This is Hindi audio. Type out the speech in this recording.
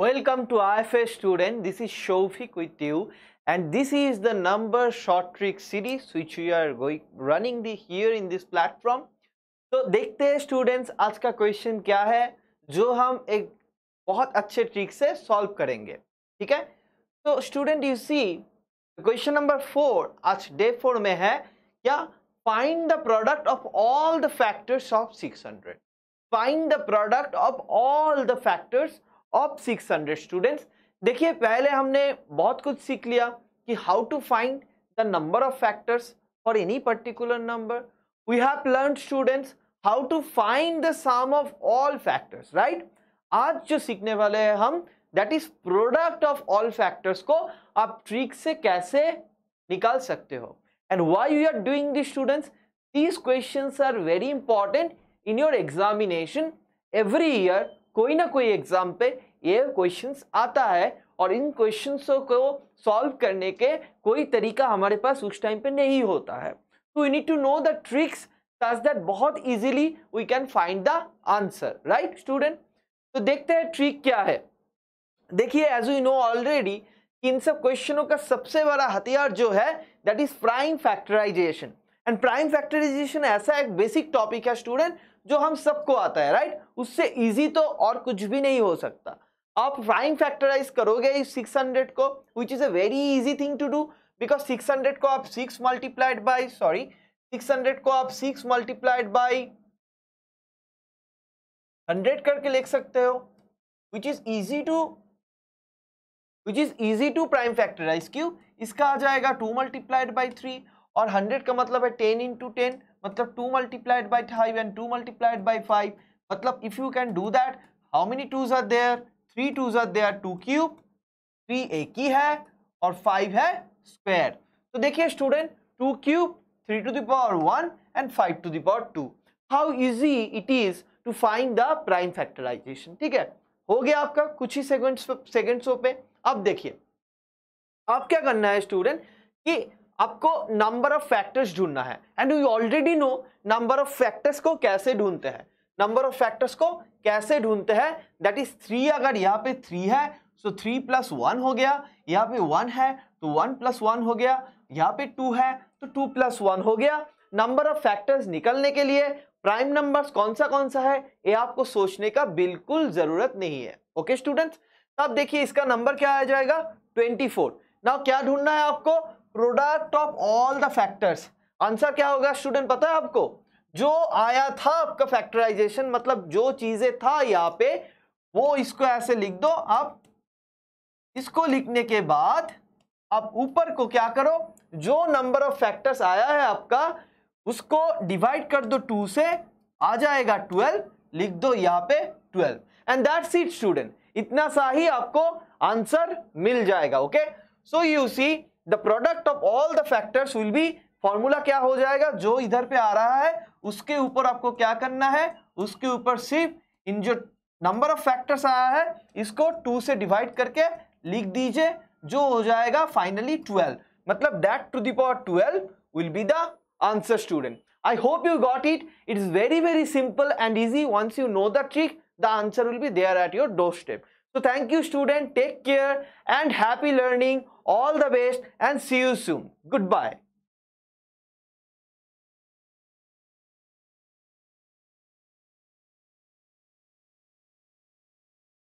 Welcome to IFA student, this is Shofik with you and this is the number short trick series which we are going running the here in this platform. तो देखते हैं students आज का question क्या है जो हम एक बहुत अच्छे ट्रिक से solve करेंगे ठीक है तो student you see question number four आज day फोर में है क्या find the product of all the factors of 600 find the product of all the factors of six hundred students देखिए पहले हमने बहुत कुछ सीख लिया कि how to find the number of factors for any particular number we have learn students how to find the sum of all factors right आज जो सीखने वाले हैं हम that is product of all factors को आप ट्रिक से कैसे निकाल सकते हो and why you are doing this students these question are very important in your examination every year कोई ना कोई एग्जाम पे ये क्वेश्चंस आता है और इन क्वेश्चनों को सॉल्व करने के कोई तरीका हमारे पास उस टाइम पे नहीं होता है तो you need to know the tricks such that बहुत easily we can find the answer right student तो देखते हैं ट्रिक क्या है देखिए एज यू नो ऑलरेडी इन सब क्वेश्चनों का सबसे बड़ा हथियार जो है that is prime factorization and prime factorization ऐसा एक बेसिक टॉपिक है स्टूडेंट जो हम सबको आता है राइट right? उससे इजी तो और कुछ भी नहीं हो सकता आप प्राइम फैक्टराइज करोगे इस 600 को which is a very easy thing to do because 600 को आप 6 मल्टीप्लाइड बाय सॉरी 600 को आप 6 मल्टीप्लाइड बाय 100 करके लिख सकते हो which is easy to which is easy to prime factorize क्यों इसका आ जाएगा टू मल्टीप्लाइड बाई थ्री और हंड्रेड का मतलब है टेन इंटू टेन मतलब two multiplied by five and two multiplied by five मतलब if you can do that how many twos are there three two ज़ा they are two cube three ए की है और फाइव है स्क्वायर तो देखिए student to cube three two the power one and five two the power two how easy it is to find the prime factorization ठीक है हो गया आपका कुछ ही सेकेंड शो पे अब देखिए अब क्या करना है स्टूडेंट कि आपको नंबर ऑफ फैक्टर्स ढूंढना है and you already know number of factors को कैसे ढूंढते हैं नंबर ऑफ फैक्टर्स को कैसे ढूंढते हैं दैट इज थ्री अगर यहाँ पे थ्री है सो थ्री प्लस वन हो गया यहाँ पे वन है तो वन प्लस वन हो गया यहाँ पे टू है तो टू प्लस वन हो गया नंबर ऑफ फैक्टर्स निकलने के लिए प्राइम नंबर्स कौन सा कौन सा है ये आपको सोचने का बिल्कुल जरूरत नहीं है ओके स्टूडेंट्स तब देखिए इसका नंबर क्या आ जाएगा ट्वेंटी फोर नाउ क्या ढूंढना है आपको product of all the factors answer क्या होगा स्टूडेंट पता है आपको जो आया था आपका फैक्टराइजेशन मतलब जो चीजें था यहाँ पे वो इसको ऐसे लिख दो आप इसको लिखने के बाद आप ऊपर को क्या करो जो नंबर ऑफ फैक्टर्स आया है आपका उसको डिवाइड कर दो टू से आ जाएगा ट्वेल्व लिख दो यहाँ पे twelve and that's it student इतना सा ही आपको आंसर मिल जाएगा okay so you see the product of all the factors will be formula क्या हो जाएगा जो इधर पे आ रहा है उसके ऊपर आपको क्या करना है उसके ऊपर सिर्फ इन जो नंबर ऑफ फैक्टर्स आया है इसको टू से डिवाइड करके लिख दीजिए जो हो जाएगा फाइनली ट्वेल्व मतलब that two the power twelve will be the answer student I hope you got it it is very very simple and easy once you know the trick the answer will be there at your doorstep so thank you student take care and happy learning all the best and see you soon good bye